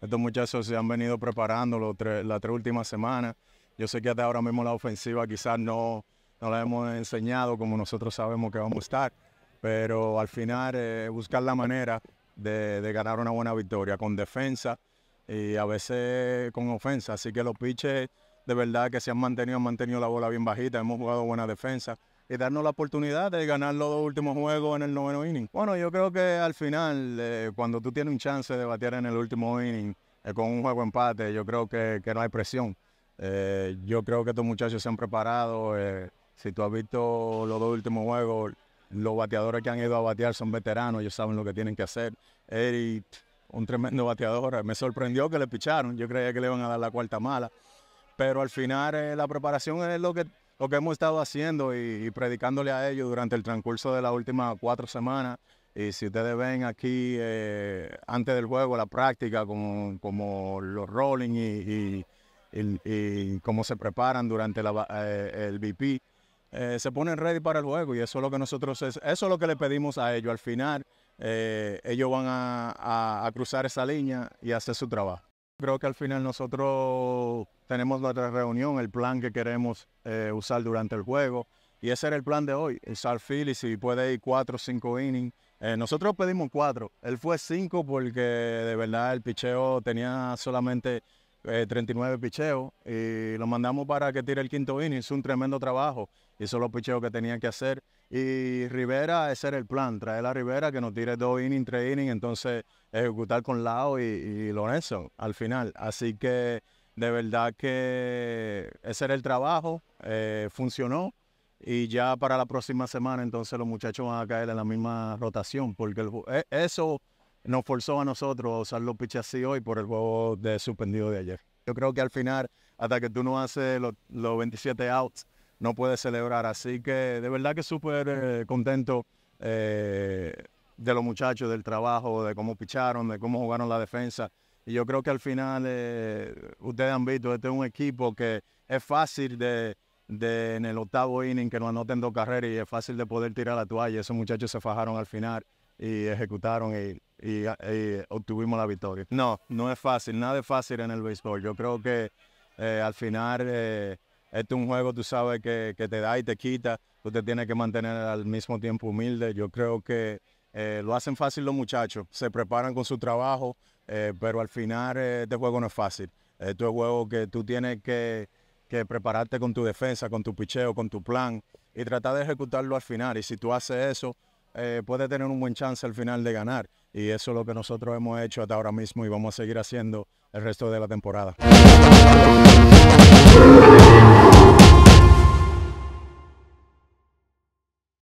Estos muchachos se han venido preparando las tres últimas semanas. Yo sé que hasta ahora mismo la ofensiva quizás no, no la hemos enseñado como nosotros sabemos que vamos a estar, pero al final eh, buscar la manera de, de, ganar una buena victoria con defensa y a veces con ofensa. Así que los pitches de verdad que se han mantenido, han mantenido la bola bien bajita, hemos jugado buena defensa y darnos la oportunidad de ganar los dos últimos juegos en el noveno inning. Bueno, yo creo que al final, eh, cuando tú tienes un chance de batear en el último inning eh, con un juego empate, yo creo que, que no hay presión. Eh, yo creo que estos muchachos se han preparado. si tú has visto los dos últimos juegos, los bateadores que han ido a batear son veteranos, ellos saben lo que tienen que hacer. Eric, un tremendo bateador, me sorprendió que le picharon, yo creía que le iban a dar la cuarta mala. Pero al final la preparación es lo que lo que hemos estado haciendo y, predicándole a ellos durante el transcurso de las últimas cuatro semanas. Y si ustedes ven aquí eh, antes del juego la práctica, como, los rolling y, cómo se preparan durante eh, el VP, eh, se ponen ready para el juego y eso es lo que nosotros, eso es lo que le pedimos a ellos. Al final, ellos van a cruzar esa línea y hacer su trabajo. Creo que al final nosotros tenemos nuestra reunión, el plan que queremos eh, usar durante el juego. Y ese era el plan de hoy, usar Philly si puede ir cuatro o cinco innings. Eh, nosotros pedimos cuatro, él fue cinco porque de verdad el picheo tenía solamente 39 eh, picheos y lo mandamos para que tire el quinto inning. Hizo un tremendo trabajo, hizo los picheos que tenía que hacer. Y Rivera, ese era el plan, traer a Rivera que nos tire dos innings, tres innings, entonces ejecutar con Lao y, Lorenzo al final. Así que de verdad que ese era el trabajo, eh, funcionó. Y ya para la próxima semana, entonces los muchachos van a caer en la misma rotación, porque e-, eso nos forzó a nosotros a usar los pitches así hoy por el juego de suspendido de ayer. Yo creo que al final, hasta que tú no haces los, 27 outs, no puedes celebrar. Así que de verdad que súper eh, contento eh, de los muchachos, del trabajo, de cómo picharon, de cómo jugaron la defensa. Y yo creo que al final, eh, ustedes han visto, este es un equipo que es fácil de, en el octavo inning que no anoten dos carreras y es fácil de poder tirar la toalla. Esos muchachos se fajaron al final y ejecutaron y y, eh, obtuvimos la victoria. No, no es fácil, nada es fácil en el béisbol. Yo creo que eh, al final eh, este es un juego, tú sabes, que, te da y te quita. Tú te tienes que mantener al mismo tiempo humilde. Yo creo que lo hacen fácil los muchachos, se preparan con su trabajo, pero al final este juego no es fácil. Este es un juego que tú tienes que, prepararte con tu defensa, con tu picheo, con tu plan y tratar de ejecutarlo al final. Y si tú haces eso, puedes tener un buen chance al final de ganar y eso es lo que nosotros hemos hecho hasta ahora mismo y vamos a seguir haciendo el resto de la temporada.